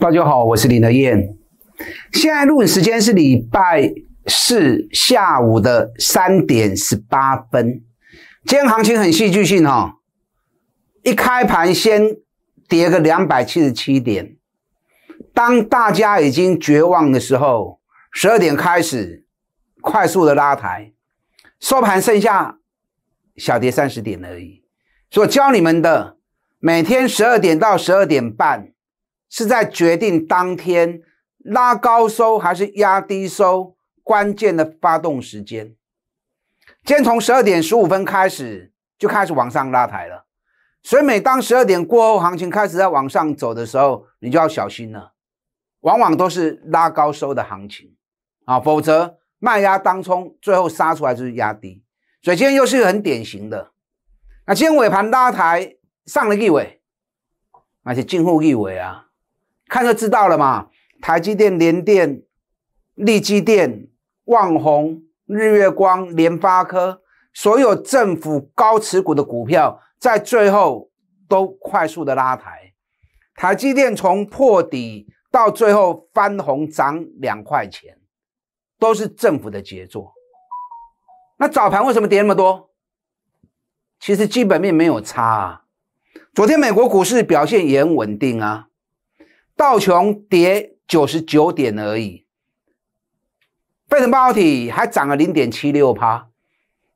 大家好，我是林德燕。现在录影时间是礼拜四下午的三点十八分。今天行情很戏剧性哦，一开盘先跌个两百七十七点，当大家已经绝望的时候，十二点开始快速的拉抬，收盘剩下小跌三十点而已。所以教你们的，每天十二点到十二点半。是在决定当天拉高收还是压低收关键的发动时间。今天从十二点十五分开始就开始往上拉抬了，所以每当十二点过后，行情开始在往上走的时候，你就要小心了。往往都是拉高收的行情啊，否则卖压当冲，最后杀出来就是压低。所以今天又是一很典型的，那今天尾盘拉抬上了一尾，而是近乎一尾啊。看就知道了嘛，台积电、联电、力积电、旺宏、日月光、联发科，所有政府高持股的股票，在最后都快速的拉抬。台积电从破底到最后翻红涨两块钱，都是政府的杰作。那早盘为什么跌那么多？其实基本面没有差，啊。昨天美国股市表现也很稳定啊。道琼跌九十九点而已，飞腾半导体还涨了零点七六帕，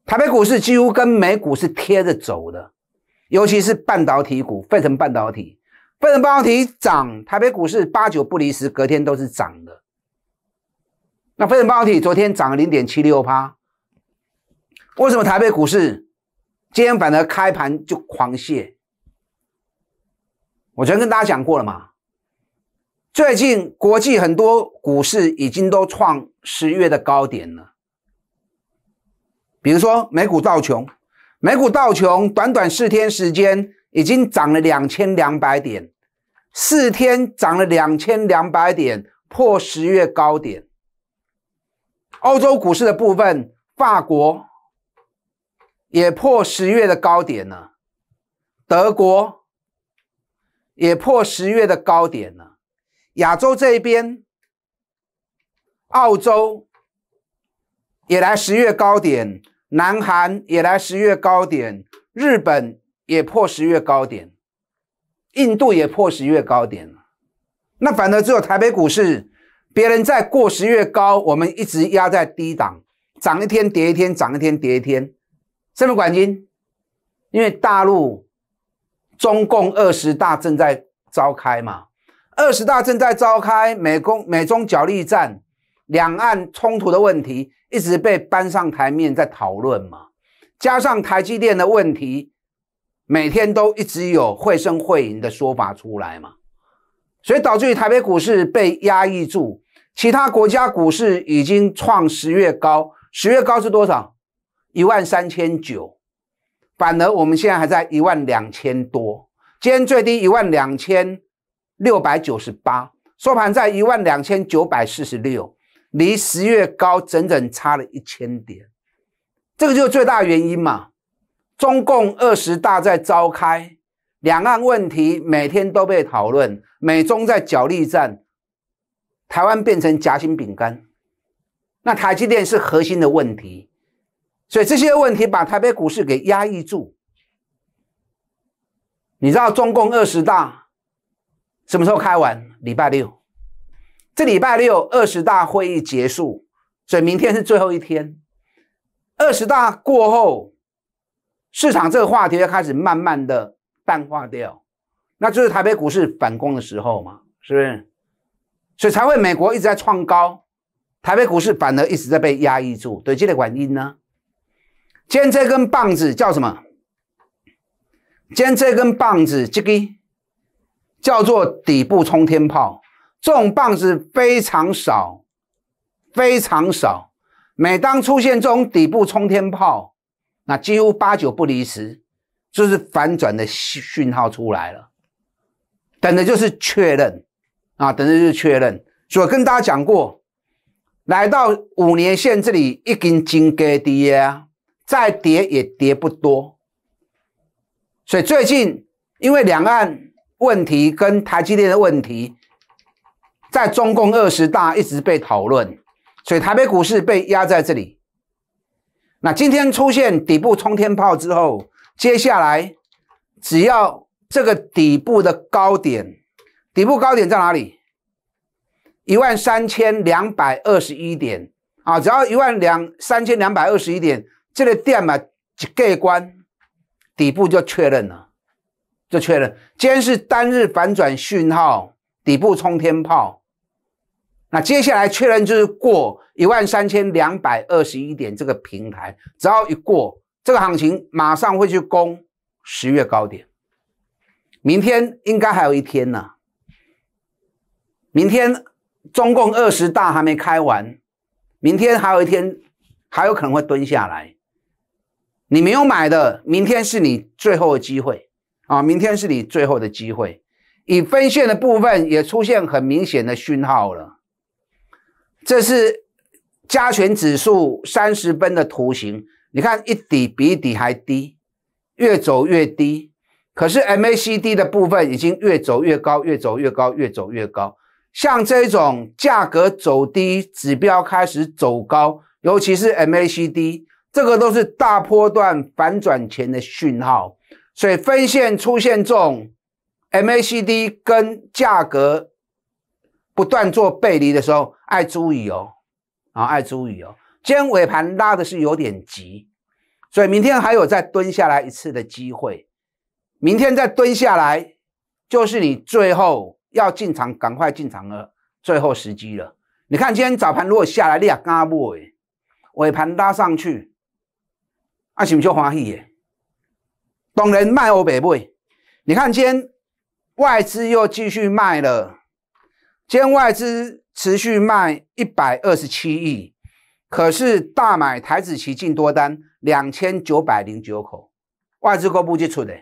台北股市几乎跟美股是贴着走的，尤其是半导体股，飞腾半导体，飞腾半导体涨，台北股市八九不离十，隔天都是涨的。那飞腾半导体昨天涨了零点七六帕，为什么台北股市今天反而开盘就狂泻？我昨天跟大家讲过了嘛。最近国际很多股市已经都创十月的高点了，比如说美股道琼，美股道琼短短四天时间已经涨了两千两百点，四天涨了两千两百点，破十月高点。欧洲股市的部分，法国也破十月的高点了，德国也破十月的高点了。亚洲这一边，澳洲也来十月高点，南韩也来十月高点，日本也破十月高点，印度也破十月高点那反而只有台北股市，别人再过十月高，我们一直压在低档，涨一天跌一天，涨一天跌一天，这不管因，因为大陆中共二十大正在召开嘛。二十大正在召开，美工美中角力战，两岸冲突的问题一直被搬上台面在讨论嘛。加上台积电的问题，每天都一直有会声会影的说法出来嘛。所以导致于台北股市被压抑住，其他国家股市已经创十月高，十月高是多少？一万三千九，反而我们现在还在一万两千多，今天最低一万两千。六百九十八，收盘在一万两千九百四十六，离十月高整整差了一千点，这个就是最大原因嘛。中共二十大在召开，两岸问题每天都被讨论，美中在角力战，台湾变成夹心饼干，那台积电是核心的问题，所以这些问题把台北股市给压抑住。你知道中共二十大？什么时候开完？礼拜六。这礼拜六二十大会议结束，所以明天是最后一天。二十大过后，市场这个话题要开始慢慢的淡化掉，那就是台北股市反攻的时候嘛，是不是？所以才会美国一直在创高，台北股市反而一直在被压抑住，对，这个原因呢。今天这根棒子叫什么？天这根棒子这个。叫做底部冲天炮，这种棒子非常少，非常少。每当出现这种底部冲天炮，那几乎八九不离十，就是反转的讯号出来了。等的就是确认啊，等的就是确认。所以跟大家讲过，来到五年线这里一根金盖跌，再跌也跌不多。所以最近因为两岸。问题跟台积电的问题，在中共二十大一直被讨论，所以台北股市被压在这里。那今天出现底部冲天炮之后，接下来只要这个底部的高点，底部高点在哪里？一万三千两百二十一点啊，只要一万两三千两百二十一点，这个点嘛，一过关，底部就确认了。就确认，今天是单日反转讯号，底部冲天炮。那接下来确认就是过一万三千两百二十一点这个平台，只要一过，这个行情马上会去攻十月高点。明天应该还有一天呢，明天中共二十大还没开完，明天还有一天，还有可能会蹲下来。你没有买的，明天是你最后的机会。啊，明天是你最后的机会。以分线的部分也出现很明显的讯号了。这是加权指数三十分的图形，你看一底比一底还低，越走越低。可是 MACD 的部分已经越走越高，越走越高，越走越高。像这种价格走低，指标开始走高，尤其是 MACD，这个都是大波段反转前的讯号。所以分线出现这种 MACD 跟价格不断做背离的时候，爱注意哦，啊，爱注意哦。今天尾盘拉的是有点急，所以明天还有再蹲下来一次的机会。明天再蹲下来，就是你最后要进场赶快进场的最后时机了。你看今天早盘如果下来，你啊刚买，尾盘拉上去，啊是唔少欢喜嘅。懂人卖我北北，你看今天外资又继续卖了，今天外资持续卖一百二十七亿，可是大买台子期进多单两千九百零九口，外资都不接出的，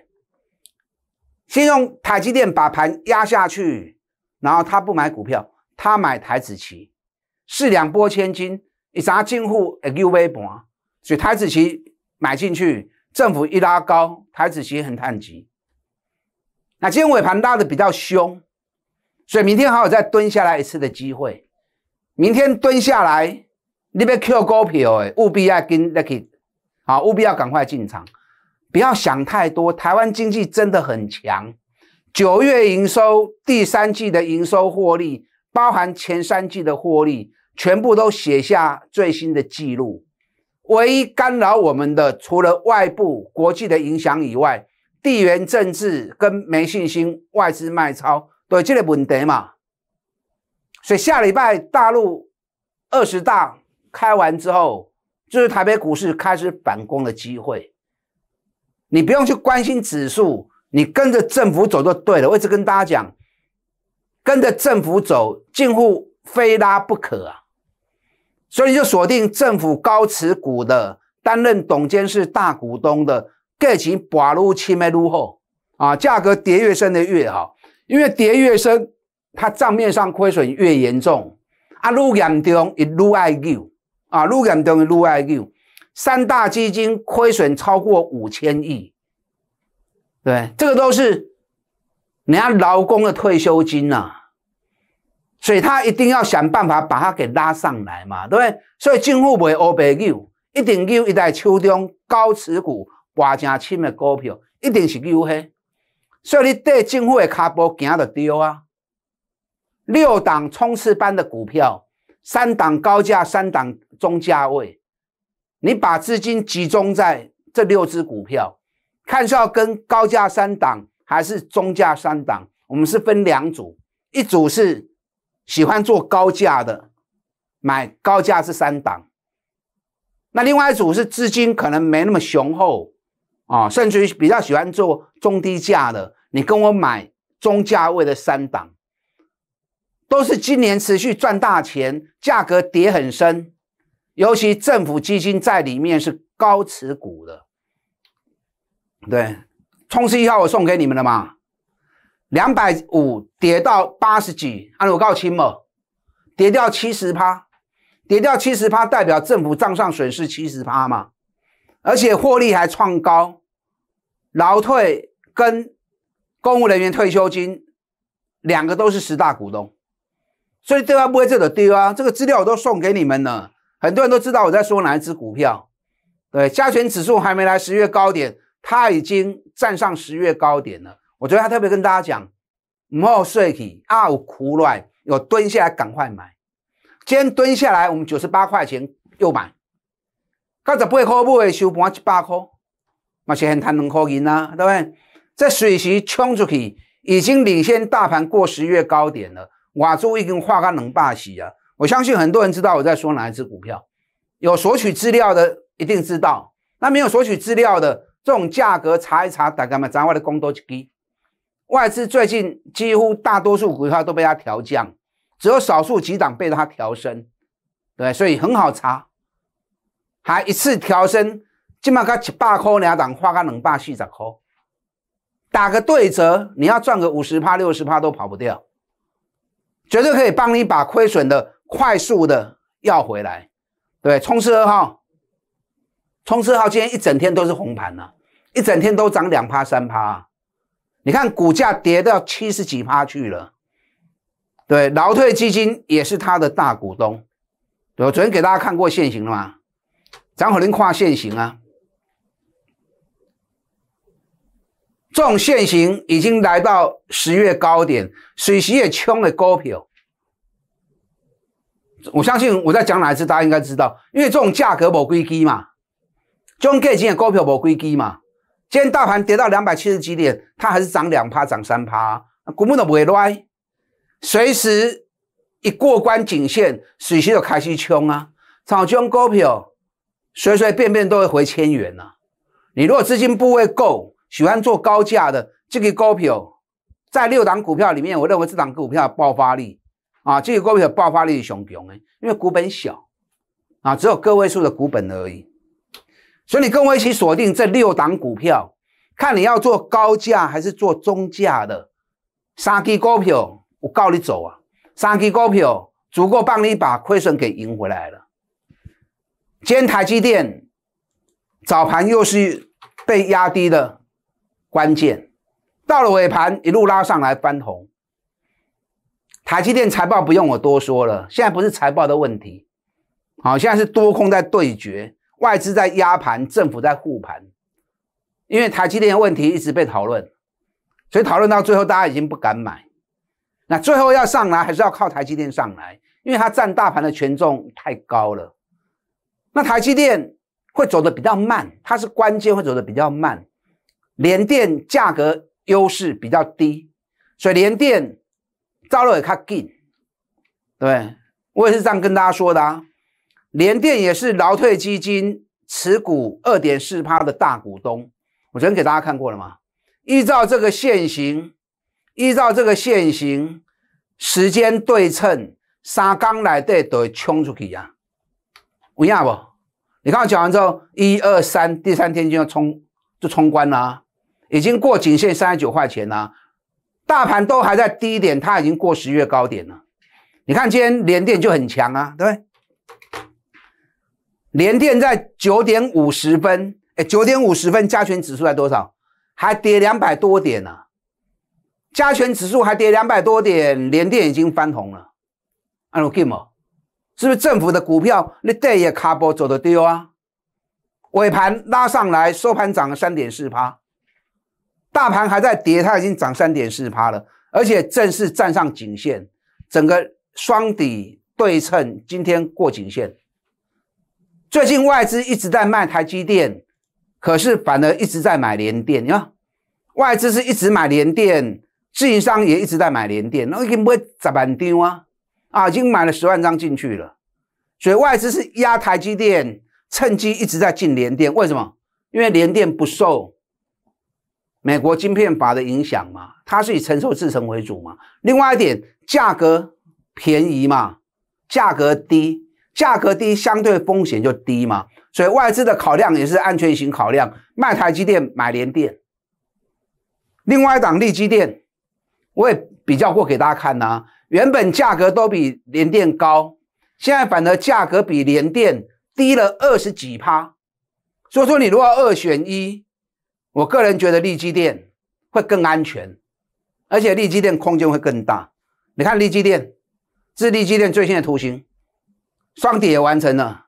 先用台积电把盘压下去，然后他不买股票，他买台子期，四两拨千斤，一砸进户 A U V 盘，所以台子期买进去。政府一拉高，台资其实很叹急。那今天尾盘拉的比较凶，所以明天还有再蹲下来一次的机会。明天蹲下来，你别 Q 股票诶，务必要跟那个，啊务必要赶快进场，不要想太多。台湾经济真的很强，九月营收、第三季的营收获利，包含前三季的获利，全部都写下最新的记录。唯一干扰我们的，除了外部国际的影响以外，地缘政治跟没信心、外资卖超，对这个问题嘛。所以下礼拜大陆二十大开完之后，就是台北股市开始反攻的机会。你不用去关心指数，你跟着政府走就对了。我一直跟大家讲，跟着政府走，近乎非拉不可啊。所以就锁定政府高持股的、担任董监事大股东的，get 其买入、出卖、入货啊，价格跌越深的越好，因为跌越深，它账面上亏损越严重啊。入眼中一入爱 q 啊，入眼中一入 IQ，三大基金亏损超过五千亿，对，这个都是人家劳工的退休金呐。所以他一定要想办法把它给拉上来嘛，对不对？所以政府不会 O 不一定 U 一代秋冬高持股、挂正深的股票，一定是 U 黑。所以你跟政府的脚步行得丢啊。六档冲刺般的股票，三档高价，三档中价位，你把资金集中在这六只股票，看是要跟高价三档还是中价三档。我们是分两组，一组是。喜欢做高价的，买高价是三档。那另外一组是资金可能没那么雄厚啊，甚至于比较喜欢做中低价的。你跟我买中价位的三档，都是今年持续赚大钱，价格跌很深，尤其政府基金在里面是高持股的。对，冲刺一号我送给你们的嘛。两百五跌到八十几，啊、我告诉你们，跌掉七十趴，跌掉七十趴，代表政府账上损失七十趴嘛，而且获利还创高，劳退跟公务人员退休金两个都是十大股东，所以对个不会这么丢啊。这个资料我都送给你们了，很多人都知道我在说哪一只股票。对，加权指数还没来十月高点，它已经站上十月高点了。我昨天还特别跟大家讲：莫睡起，有苦来，有蹲下来赶快买。今天蹲下来，我们九十八块钱又买，九十八块买收盘一百块，嘛是现赚两块银啦，对不对？这水席冲出去，已经领先大盘过十月高点了。瓦竹一根花杆能霸起啊！我相信很多人知道我在说哪一只股票。有索取资料的一定知道，那没有索取资料的，这种价格查一查，大概嘛，咱外的公多一几？外资最近几乎大多数股票都被它调降，只有少数几档被它调升，对，所以很好查，还一次调升，起码个七八块两档，花个两百四十块，打个对折，你要赚个五十趴六十趴都跑不掉，绝对可以帮你把亏损的快速的要回来，对，冲刺二号，冲刺号今天一整天都是红盘呢，一整天都涨两趴三趴。你看股价跌到七十几趴去了，对，劳退基金也是它的大股东。我昨天给大家看过限行了吗？涨可能跨限行啊，这种限行已经来到十月高点，水席也冲了高票。我相信我在讲哪一次，大家应该知道，因为这种价格无规矩嘛，这种价钱的股票无规矩嘛。今天大盘跌到两百七十几点，它还是涨两趴、涨三趴，股嘛都不会乱，随时一过关警线，水时就开始冲啊！炒冲股票，随随便便都会回千元呐。你如果资金部位够，喜欢做高价的这个股票，在六档股票里面，我认为这档股票爆发力啊，这个股票爆发力是雄强的，因为股本小啊，只有个位数的股本而已。所以你跟我一起锁定这六档股票，看你要做高价还是做中价的三基股票。我告你走啊，三基股票足够帮你把亏损给赢回来了。今天台积电早盘又是被压低的，关键到了尾盘一路拉上来翻红。台积电财报不用我多说了，现在不是财报的问题，好，现在是多空在对决。外资在压盘，政府在护盘，因为台积电的问题一直被讨论，所以讨论到最后，大家已经不敢买。那最后要上来，还是要靠台积电上来，因为它占大盘的权重太高了。那台积电会走得比较慢，它是关键，会走得比较慢。联电价格优势比较低，所以联电招了也卡劲。对我也是这样跟大家说的。啊。联电也是劳退基金持股二点四趴的大股东，我昨天给大家看过了吗？依照这个现型，依照这个现型，时间对称，三天来底都会冲出去呀。有影不？你看我讲完之后，一二三，第三天就要冲就冲关啦，已经过颈线三十九块钱啦。大盘都还在低点，它已经过十月高点了。你看今天连电就很强啊，对。联电在九点五十分，哎，九点五十分加权指数在多少？还跌两百多点呢？加权指数还跌两百多点，联电已经翻红了。按我 game，是不是政府的股票你 y 也卡波走得丢啊？尾盘拉上来，收盘涨了三点四趴，大盘还在跌，它已经涨三点四趴了，而且正式站上颈线，整个双底对称，今天过颈线。最近外资一直在卖台积电，可是反而一直在买联电。你看，外资是一直买联电，自营商也一直在买联电，那已经不会砸板丢啊！啊，已经买了十万张进去了。所以外资是压台积电，趁机一直在进联电。为什么？因为联电不受美国晶片法的影响嘛，它是以承受制程为主嘛。另外一点，价格便宜嘛，价格低。价格低，相对风险就低嘛，所以外资的考量也是安全型考量，卖台积电，买联电。另外一档力基电，我也比较过给大家看呐，原本价格都比联电高，现在反而价格比联电低了二十几趴，所以说你如果二选一，我个人觉得力基电会更安全，而且力基电空间会更大。你看力基电，这是力基电最新的图形。双底也完成了，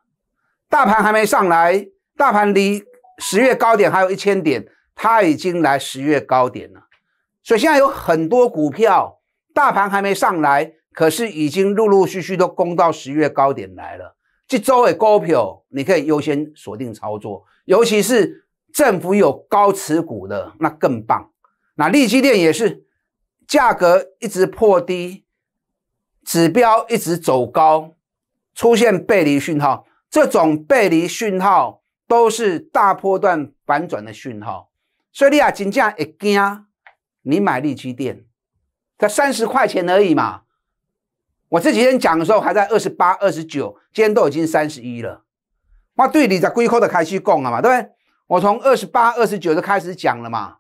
大盘还没上来，大盘离十月高点还有一千点，它已经来十月高点了。所以现在有很多股票，大盘还没上来，可是已经陆陆续续都攻到十月高点来了。这周的高票你可以优先锁定操作，尤其是政府有高持股的，那更棒。那利基电也是，价格一直破低，指标一直走高。出现背离讯号，这种背离讯号都是大波段反转的讯号，所以你啊真正一惊，你买力七电，才三十块钱而已嘛。我这几天讲的时候还在二十八、二十九，今天都已经三十一了。那对你在龟壳的开始供了嘛，对不对？我从二十八、二十九就开始讲了嘛，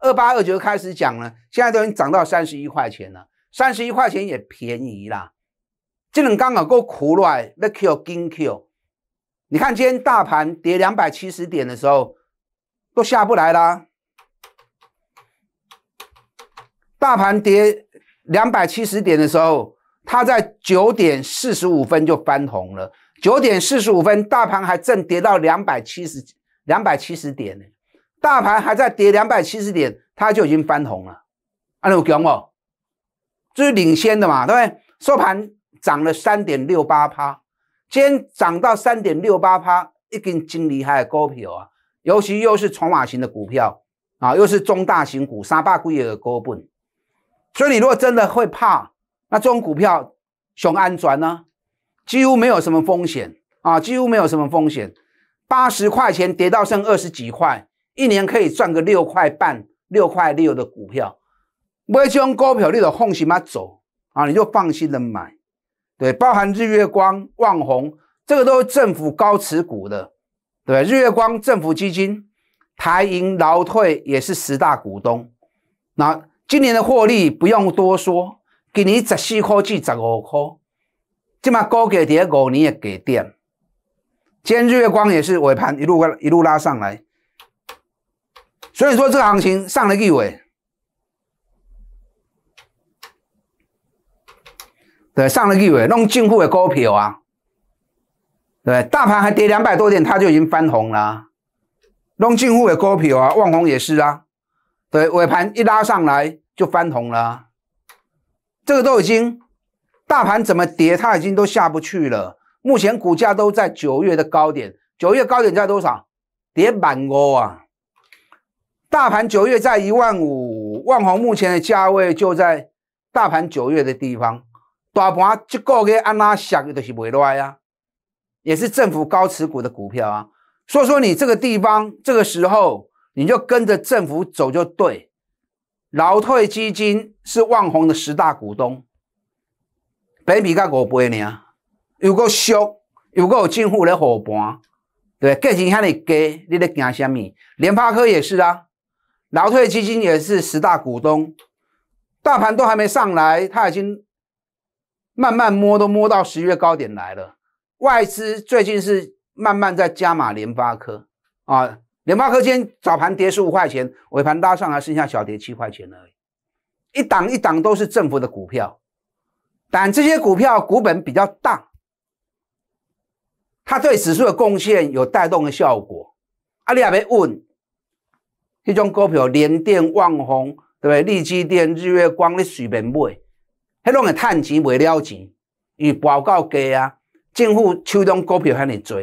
二八、二九开始讲了，现在都已经涨到三十一块钱了，三十一块钱也便宜啦。这种杠好够苦了，那 Q 金 Q。你看，今天大盘跌两百七十点的时候，都下不来啦。大盘跌两百七十点的时候，它在九点四十五分就翻红了。九点四十五分，大盘还正跌到两百七十两百七十点呢，大盘还在跌两百七十点，它就已经翻红了。安陆强哦，这是领先的嘛，对不对？收盘。涨了三点六八趴，今天涨到三点六八趴，一根金厉害的股票啊，尤其又是筹码型的股票啊，又是中大型股、三八股业的股本，所以你如果真的会怕，那这种股票熊安转呢，几乎没有什么风险啊，几乎没有什么风险，八十块钱跌到剩二十几块，一年可以赚个六块半、六块六的股票，买这种股票你都放心啊走啊，你就放心的买。对，包含日月光、旺宏，这个都是政府高持股的，对日月光政府基金、台银劳退也是十大股东。那今年的获利不用多说，给你十四科至十五块，这把高给跌五你也给电。今天日月光也是尾盘一路一路拉上来，所以说这个行情上了一尾。对，上了尾，弄进户的股票啊，对，大盘还跌两百多点，它就已经翻红了。弄进户的股票啊，旺红也是啊，对，尾盘一拉上来就翻红了。这个都已经，大盘怎么跌它已经都下不去了。目前股价都在九月的高点，九月高点在多少？跌满高啊。大盘九月在一万五，旺红目前的价位就在大盘九月的地方。大盘一个个安拉涨又都是袂赖啊，也是政府高持股的股票啊，所以说你这个地方这个时候你就跟着政府走就对。劳退基金是万红的十大股东，北比个五倍呢，有够熟，有够有政府咧伙伴，对不对？价钱遐尼低，你咧惊虾米？联发科也是啊，劳退基金也是十大股东，大盘都还没上来，他已经。慢慢摸都摸到十一月高点来了，外资最近是慢慢在加码联发科啊，联发科今天早盘跌十五块钱，尾盘拉上还剩下小跌七块钱而已，一档一档都是政府的股票，但这些股票股本比较大，它对指数的贡献有带动的效果。阿丽阿妹问，这种股票联电、万虹，对不对？利基电、日月光，你随便买。迄种嘅趁钱未了钱，伊报告低啊，政府手中股票遐尼多，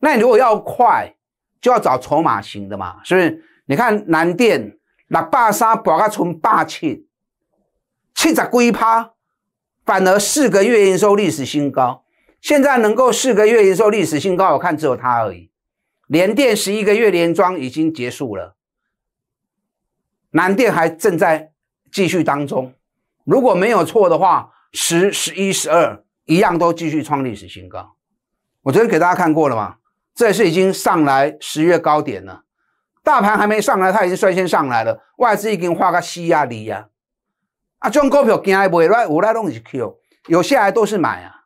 那你如果要快，就要找筹码型的嘛，是不是？你看南电六百三，博到冲八千，七十几趴，反而四个月营收历史新高。现在能够四个月营收历史新高，我看只有它而已。联电十一个月连庄已经结束了，南电还正在继续当中。如果没有错的话，十、十一、十二一样都继续创历史新高。我昨天给大家看过了嘛，这是已经上来十月高点了，大盘还没上来，它已经率先上来了。外资已经花个西亚里呀，啊，这种股票今天买来我来弄一 Q，有下来都是买啊。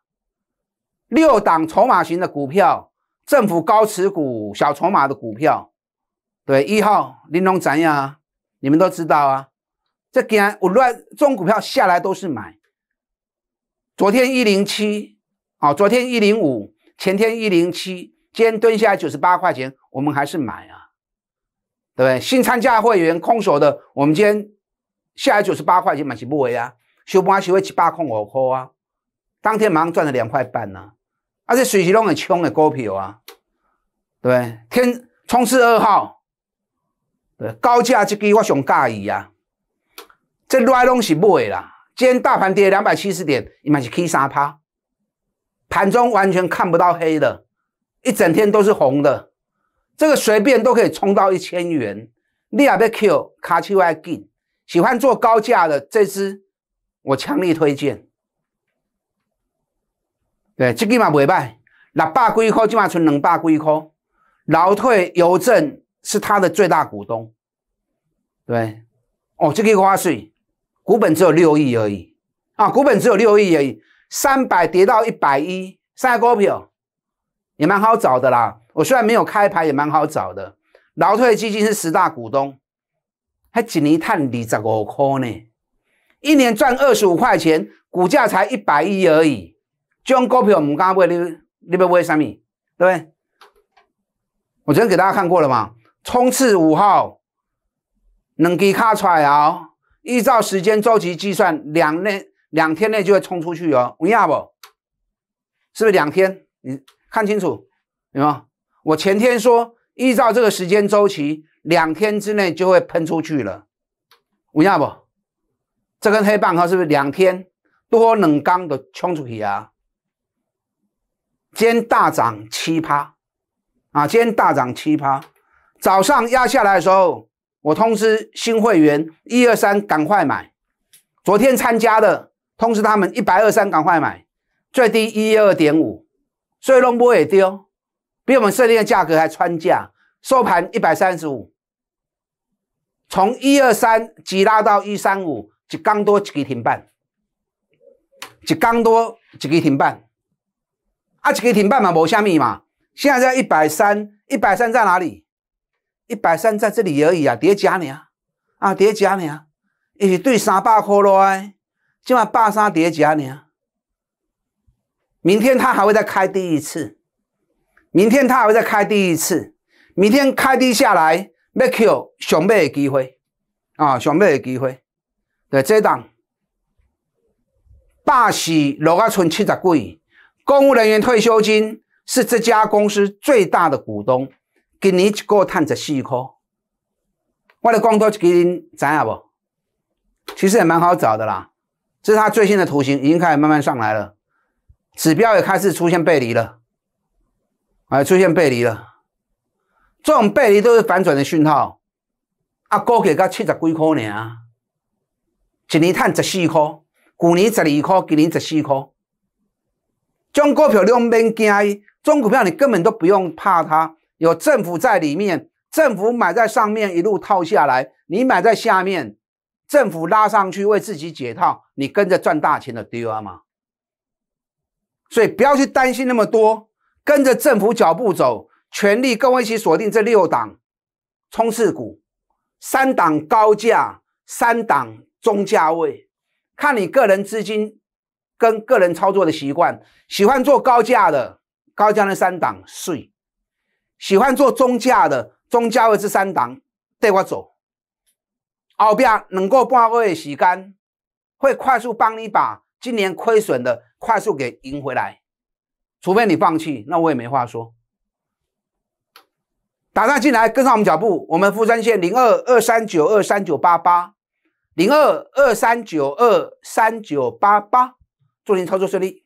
六档筹码型的股票，政府高持股、小筹码的股票，对，一号玲珑展啊？你们都知道啊。这然我乱中股票下来都是买，昨天一零七，啊，昨天一零五，前天一零七，今天蹲下来九十八块钱，我们还是买啊，对不对？新参加会员空手的，我们今天下来九十八块钱买是不为啊？收盘稍微七八空五块啊，当天马上赚了两块半呢，而且水席拢很冲的股票啊，对不对？天冲刺二号，对高价这个我上介意啊。这乱东西不诶啦！今天大盘跌两百七十点，你嘛是 K 三趴。盘中完全看不到黑的，一整天都是红的。这个随便都可以冲到一千元，你也别 Q 卡起又挨喜欢做高价的这支，我强力推荐。对，这支嘛袂歹，六百几块，今嘛存两百几块。劳退邮政是他的最大股东。对，哦，这支花絮。股本只有六亿而已，啊，股本只有六亿而已，三百跌到一百一，三股票也蛮好找的啦。我虽然没有开牌，也蛮好找的。劳退基金是十大股东，还一探底十五块呢，一年赚二十五块钱，股价才一百一而已。这种股票，我们刚刚你聊，那什么？对不对？我昨天给大家看过了嘛，冲刺五号，能给卡出来哦。依照时间周期计算，两内两天内就会冲出去哦。文亚不，是不是两天？你看清楚，对有？我前天说，依照这个时间周期，两天之内就会喷出去了。文亚不，这根黑棒哈，是不是两天多冷刚的冲出去啊？今天大涨七趴啊，今天大涨七趴，早上压下来的时候。我通知新会员一二三赶快买，昨天参加的通知他们一百二三赶快买，最低一二点五，所以龙波也丢，比我们设定的价格还穿价，收盘一百三十五，从一二三急拉到一三五，就刚多只个停半，就刚多只个停半，啊只个停半嘛，没下密嘛，现在在一百三，一百三在哪里？一百三在这里而已啊，叠加尔啊，叠加尔，伊是对三百块落来，今嘛百三叠加尔。明天他还会再开第一次，明天他还会再开第一次，明天开低下来，那有上尾的机会啊，上尾的机会。对这档，百四落啊，剩七十几。公务人员退休金是这家公司最大的股东。今年一够赚十四块，我了光多就给知找下不？其实也蛮好找的啦。这是它最新的图形，已经开始慢慢上来了，指标也开始出现背离了，啊，出现背离了。这种背离都是反转的讯号。啊，股价才七十几块呢，一年赚十四块，去年十二块，今年十四块。中股票两没惊，中股票你根本都不用怕它。有政府在里面，政府买在上面一路套下来，你买在下面，政府拉上去为自己解套，你跟着赚大钱的 deal 嘛。所以不要去担心那么多，跟着政府脚步走，全力跟我一起锁定这六档冲刺股，三档高价，三档中价位，看你个人资金跟个人操作的习惯，喜欢做高价的，高价的三档睡。喜欢做中价的，中价位这三档带我走，后边能够半个月时间，会快速帮你把今年亏损的快速给赢回来，除非你放弃，那我也没话说。打算进来跟上我们脚步，我们富山线零二二三九二三九八八零二二三九二三九八八，祝您操作顺利。